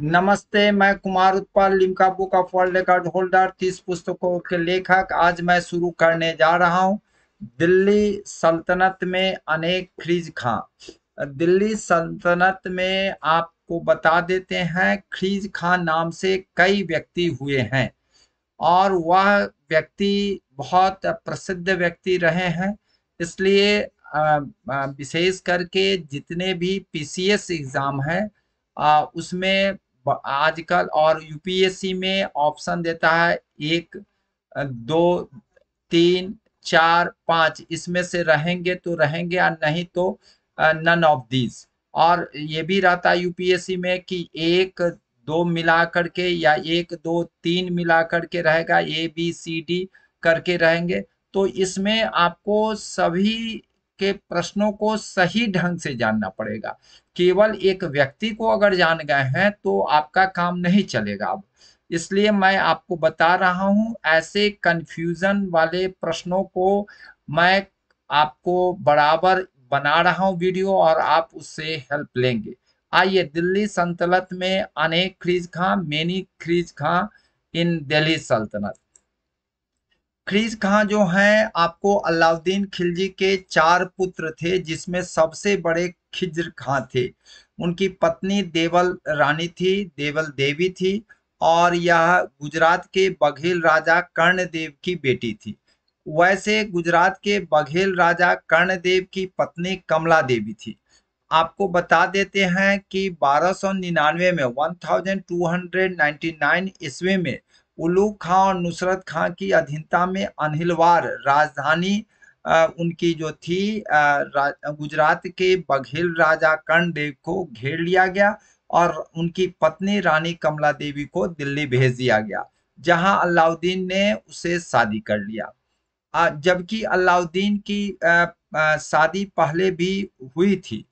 नमस्ते मैं Kumar Utpal Limca book of world record holder तीस पुस्तकों के लेखक आज मैं शुरू करने जा रहा हूँ दिल्ली सल्तनत में अनेक खरीज खां दिल्ली सल्तनत में आपको बता देते हैं खरीज खां नाम से कई व्यक्ति हुए हैं और वह व्यक्ति बहुत प्रसिद्ध व्यक्ति रहे हैं इसलिए विशेष करके जितने भी पीसीएस एग्जाम है आ, उसमें आजकल और यूपीएससी में ऑप्शन देता है एक दो तीन चार पाँच इसमें से रहेंगे तो रहेंगे या नहीं तो नन ऑफ दीज और ये भी रहता है यूपीएससी में कि एक दो मिला करके या एक दो तीन मिला करके रहेगा ए बी सी डी करके रहेंगे तो इसमें आपको सभी के प्रश्नों को सही ढंग से जानना पड़ेगा केवल एक व्यक्ति को अगर जान गए हैं तो आपका काम नहीं चलेगा अब इसलिए मैं आपको बता रहा हूं ऐसे कंफ्यूजन वाले प्रश्नों को मैं आपको बराबर बना रहा हूं वीडियो और आप उससे हेल्प लेंगे आइए दिल्ली संतलत में अनेक खरीज खां मेनी खरीज खां इन दिल्ली सल्तनत खलीज खां जो हैं आपको अलाउद्दीन खिलजी के चार पुत्र थे जिसमें सबसे बड़े खिजर खां थे उनकी पत्नी देवल रानी थी देवल देवी थी और यह गुजरात के बघेल राजा कर्णदेव की बेटी थी वैसे गुजरात के बघेल राजा कर्णदेव की पत्नी कमला देवी थी आपको बता देते हैं कि 1299 में 1299 ईस्वी में उलू खां और नुसरत खां की अधीनता में अनिलवार राजधानी उनकी जो थी गुजरात के बघेल राजा देव को घेर लिया गया और उनकी पत्नी रानी कमला देवी को दिल्ली भेज दिया गया जहां अलाउद्दीन ने उसे शादी कर लिया जबकि अलाउद्दीन की शादी पहले भी हुई थी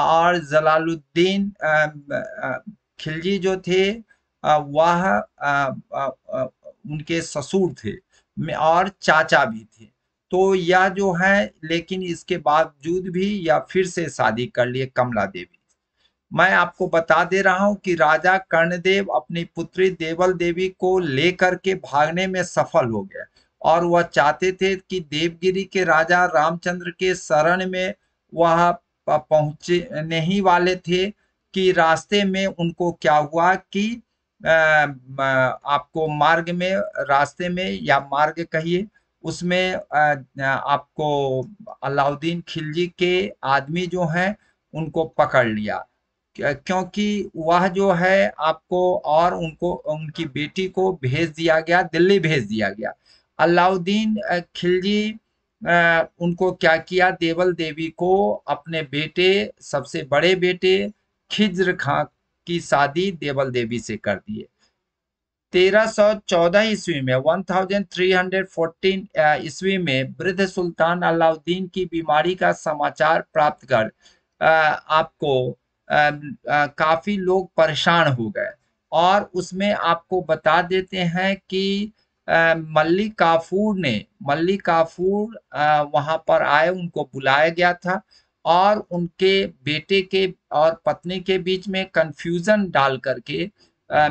और जलालुद्दीन खिलजी जो थे वह उनके ससुर थे और चाचा भी थे तो यह जो है लेकिन इसके बावजूद भी या फिर से शादी कर लिए कमला देवी मैं आपको बता दे रहा हूं कि राजा कर्णदेव अपनी पुत्री देवल देवी को लेकर के भागने में सफल हो गया और वह चाहते थे कि देवगिरी के राजा रामचंद्र के शरण में वह पहुंचे नहीं वाले थे कि रास्ते में उनको क्या हुआ कि आपको मार्ग में रास्ते में या मार्ग कहिए उसमें आपको अलाउद्दीन खिलजी के आदमी जो हैं उनको पकड़ लिया क्योंकि वह जो है आपको और उनको उनकी बेटी को भेज दिया गया दिल्ली भेज दिया गया अलाउद्दीन खिलजी उनको क्या किया देवल देवी को अपने बेटे सबसे बड़े बेटे खिज्र खां की शादी देवल देवी से कर दी सौ चौदह ईस्वी में 1314 ईस्वी में वृद्ध सुल्तान अलाउद्दीन की बीमारी का समाचार प्राप्त कर आपको काफी लोग परेशान हो गए और उसमें आपको बता देते हैं कि मल्ली काफूर ने मल्ली काफूर वहां पर आए उनको बुलाया गया था और उनके बेटे के और पत्नी के बीच में कंफ्यूजन डाल करके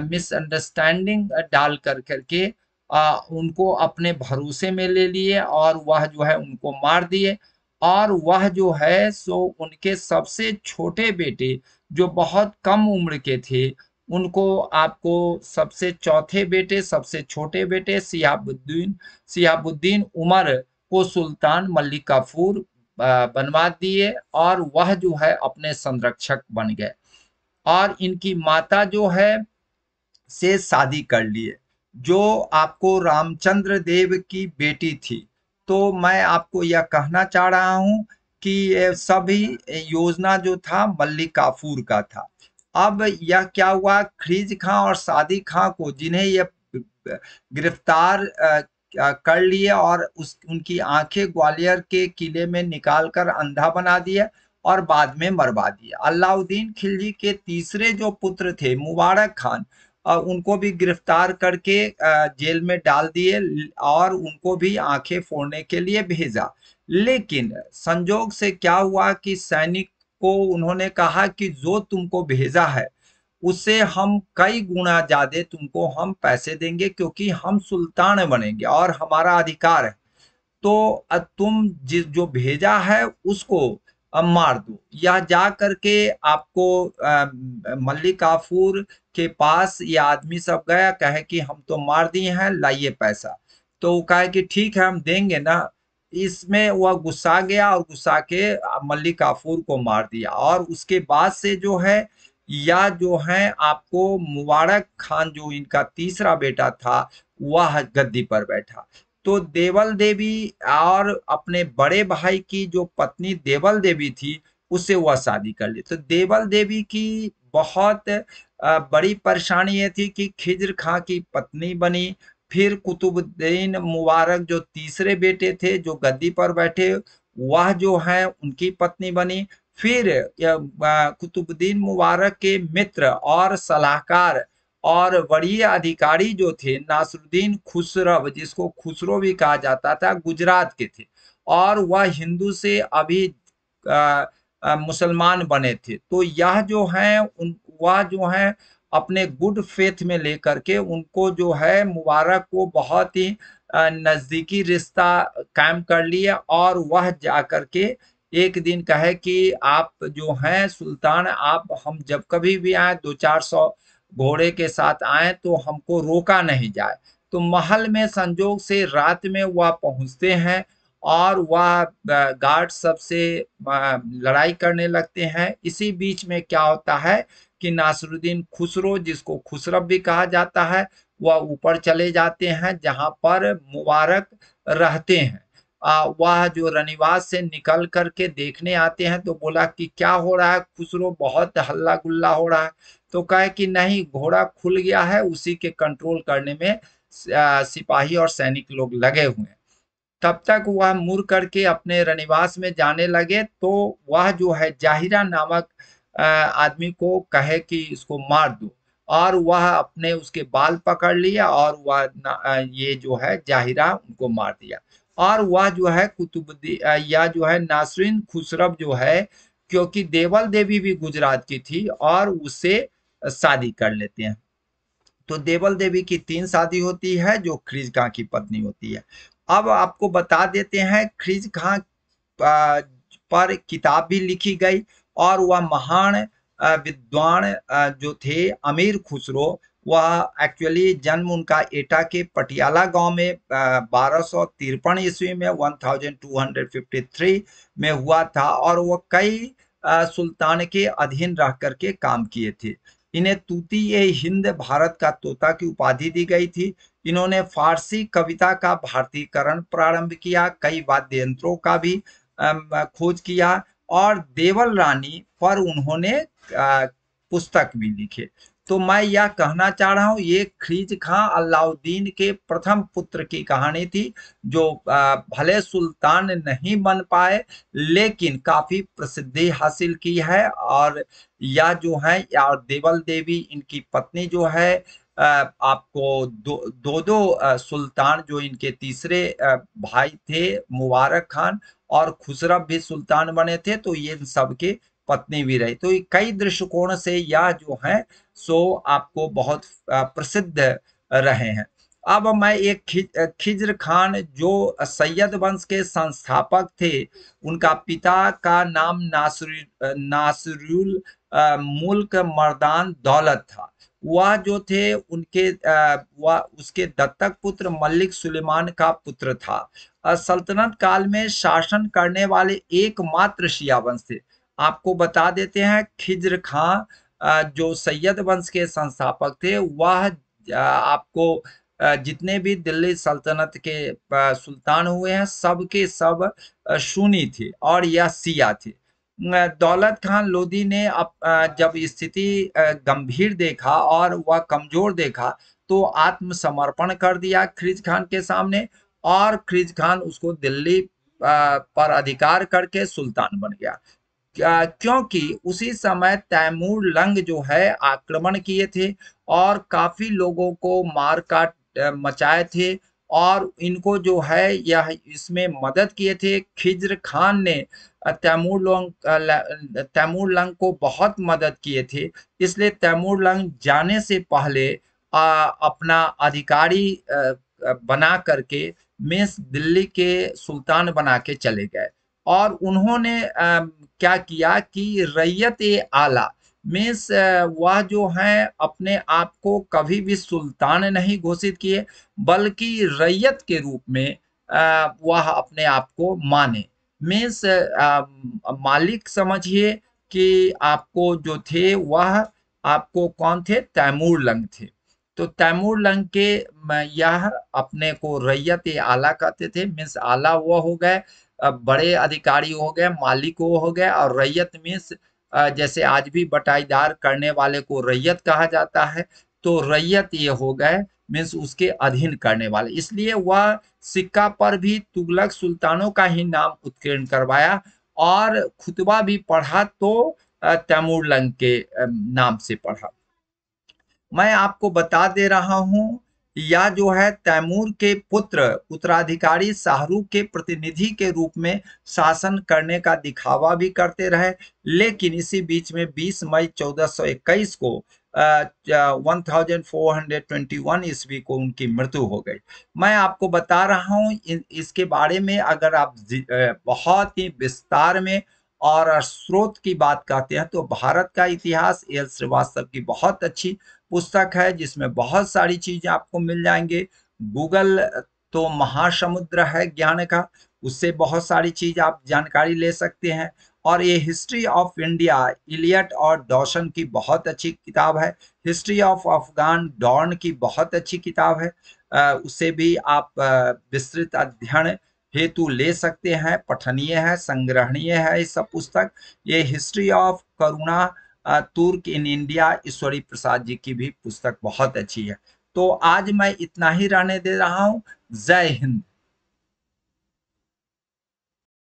मिसअंडरस्टैंडिंग डाल कर करके आ, उनको अपने भरोसे में ले लिए और वह जो है उनको मार दिए और वह जो है सो उनके सबसे छोटे बेटे जो बहुत कम उम्र के थे उनको आपको सबसे चौथे बेटे सबसे छोटे बेटे सियाबुद्दीन सियाबुद्दीन उमर को सुल्तान काफूर बनवा दिए और वह जो है अपने संरक्षक बन गए और इनकी माता जो है से शादी कर लिए जो आपको रामचंद्र देव की बेटी थी तो मैं आपको यह कहना चाह रहा हूं कि सभी योजना जो था काफूर का था अब यह क्या हुआ खरीज खां और शादी खां को जिन्हें यह गिरफ्तार कर लिए और उस उनकी आंखें ग्वालियर के किले में निकालकर अंधा बना दिया और बाद में मरवा दिया अलाउद्दीन खिलजी के तीसरे जो पुत्र थे मुबारक खान उनको भी गिरफ्तार करके जेल में डाल दिए और उनको भी आंखें फोड़ने के लिए भेजा लेकिन संजोग से क्या हुआ कि सैनिक को उन्होंने कहा कि जो तुमको भेजा है उससे हम कई गुना ज्यादा तुमको हम पैसे देंगे क्योंकि हम सुल्तान बनेंगे और हमारा अधिकार है तो तुम जिस जो भेजा है उसको मार दो या जा करके आपको मल्लिकाफूर के पास ये आदमी सब गया कहे कि हम तो मार दिए हैं लाइए पैसा तो वो कहे कि ठीक है हम देंगे ना इसमें वह गुस्सा गया और गुस्सा के मल्लिकाफूर को मार दिया और उसके बाद से जो है या जो है आपको मुबारक खान जो इनका तीसरा बेटा था वह गद्दी पर बैठा तो देवल देवी और अपने बड़े भाई की जो पत्नी देवल देवी थी उससे वह शादी कर ली तो देवल देवी की बहुत बड़ी परेशानी ये थी कि खिजर खां की पत्नी बनी फिर कुतुबुद्दीन मुबारक जो तीसरे बेटे थे जो गद्दी पर बैठे वह जो है उनकी पत्नी बनी फिर कुतुबुद्दीन मुबारक के मित्र और सलाहकार और वरीय अधिकारी जो थे नासरुद्दीन खुसरव जिसको खुसरो भी कहा जाता था गुजरात के थे और वह हिंदू से अभी मुसलमान बने थे तो यह जो है उन वह जो है अपने गुड फेथ में लेकर के उनको जो है मुबारक को बहुत ही नज़दीकी रिश्ता कायम कर लिया और वह जा कर के एक दिन कहे कि आप जो हैं सुल्तान आप हम जब कभी भी आए दो चार सौ घोड़े के साथ आए तो हमको रोका नहीं जाए तो महल में संजोग से रात में वह पहुंचते हैं और वह गार्ड सबसे लड़ाई करने लगते हैं इसी बीच में क्या होता है कि नासरुद्दीन खुसरो जिसको खुसरब भी कहा जाता है वह ऊपर चले जाते हैं जहां पर मुबारक रहते हैं वह जो रनिवास से निकल करके देखने आते हैं तो बोला कि क्या हो रहा है खुसरो बहुत हल्ला गुल्ला हो रहा है तो कहे कि नहीं घोड़ा खुल गया है उसी के कंट्रोल करने में सिपाही और सैनिक लोग लगे हुए हैं तब तक वह मुड़ करके अपने रनिवास में जाने लगे तो वह जो है जाहिरा नामक आदमी को कहे कि इसको मार दो और वह अपने उसके बाल पकड़ लिया और वह ये जो है जाहिरा उनको मार दिया और वह जो है कुतुबुद्दी या जो है नासरीन खुसरब जो है क्योंकि देवल देवी भी गुजरात की थी और उससे शादी कर लेते हैं तो देवल देवी की तीन शादी होती है जो खिज खां की पत्नी होती है अब आपको बता देते हैं खिज खां पर किताब भी लिखी गई और वह महान विद्वान जो थे अमीर खुसरो वह एक्चुअली जन्म उनका एटा के पटियाला गांव में बारह सौ तिरपन ईस्वी में 1253 में हुआ था और वह कई सुल्तान के अधीन रह करके काम किए थे इन्हें तूती ए हिंद भारत का तोता की उपाधि दी गई थी इन्होंने फारसी कविता का भारतीकरण प्रारंभ किया कई वाद्य यंत्रों का भी खोज किया और देवल रानी पर उन्होंने पुस्तक भी लिखे तो मैं यह कहना चाह रहा हूँ ये खरीज खां अलाउद्दीन के प्रथम पुत्र की कहानी थी जो भले सुल्तान नहीं बन पाए लेकिन काफी प्रसिद्धि हासिल की है और यह जो है यार देवल देवी इनकी पत्नी जो है आपको दो दो, दो सुल्तान जो इनके तीसरे भाई थे मुबारक खान और खुसरफ भी सुल्तान बने थे तो ये इन सबके पत्नी भी रही तो कई दृष्टिकोण से यह जो है सो आपको बहुत प्रसिद्ध रहे हैं अब मैं एक खिजर खान जो सैयद वंश के संस्थापक थे उनका पिता का नाम नासरुल मुल्क मर्दान दौलत था वह जो थे उनके वह उसके दत्तक पुत्र मल्लिक सुलेमान का पुत्र था सल्तनत काल में शासन करने वाले एकमात्र शिया वंश थे आपको बता देते हैं खिज्र खां जो सैयद वंश के संस्थापक थे वह आपको जितने भी दिल्ली सल्तनत के सुल्तान हुए हैं सब सब सुनी थे और यह सिया थे दौलत खान लोधी ने अब जब स्थिति गंभीर देखा और वह कमजोर देखा तो आत्मसमर्पण कर दिया खिज खान के सामने और खिज खान उसको दिल्ली पर अधिकार करके सुल्तान बन गया क्योंकि उसी समय तैमूर लंग जो है आक्रमण किए थे और काफी लोगों को मार काट मचाए थे और इनको जो है यह इसमें मदद किए थे खिज्र खान ने तैमूर लंग तैमूर लंग को बहुत मदद किए थे इसलिए तैमूर लंग जाने से पहले आ, अपना अधिकारी आ, बना करके मिस दिल्ली के सुल्तान बना के चले गए और उन्होंने क्या किया कि रैयत आला मीन्स वह जो है अपने आप को कभी भी सुल्तान नहीं घोषित किए बल्कि रैयत के रूप में वह अपने आप को माने मीन्स मालिक समझिए कि आपको जो थे वह आपको कौन थे तैमूर लंग थे तो तैमूर लंग के यह अपने को रैयत आला कहते थे मीन्स आला वह हो गए बड़े अधिकारी हो गए मालिक हो गए और रैयत मीन्स जैसे आज भी बटाईदार करने वाले को रैयत कहा जाता है तो रैयत ये हो गए मीन्स उसके अधीन करने वाले इसलिए वह सिक्का पर भी तुगलक सुल्तानों का ही नाम उत्कीर्ण करवाया और खुतबा भी पढ़ा तो तैमूर लंग के नाम से पढ़ा मैं आपको बता दे रहा हूँ या जो है तैमूर के पुत्र उत्तराधिकारी शाहरुख के प्रतिनिधि के रूप में शासन करने का दिखावा भी करते रहे लेकिन इसी बीच में 20 मई 1421 को one thousand four hundred twenty one ईस्वी को उनकी मृत्यु हो गई मैं आपको बता रहा हूं इसके बारे में अगर आप बहुत ही विस्तार में और स्रोत की बात करते हैं तो भारत का इतिहास एल श्रीवास्तव की बहुत अच्छी पुस्तक है जिसमें बहुत सारी चीजें आपको मिल जाएंगे गूगल तो महासमुद्र है ज्ञान का उससे बहुत सारी चीज आप जानकारी ले सकते हैं और ये हिस्ट्री ऑफ इंडिया इलियट और डॉशन की बहुत अच्छी किताब है हिस्ट्री ऑफ अफगान डॉन की बहुत अच्छी किताब है उसे भी आप विस्तृत अध्ययन हेतु ले सकते हैं पठनीय है संग्रहणीय है ये सब पुस्तक ये हिस्ट्री ऑफ करुणा तुर्क इन इंडिया ईश्वरी प्रसाद जी की भी पुस्तक बहुत अच्छी है तो आज मैं इतना ही रहने दे रहा हूँ जय हिंद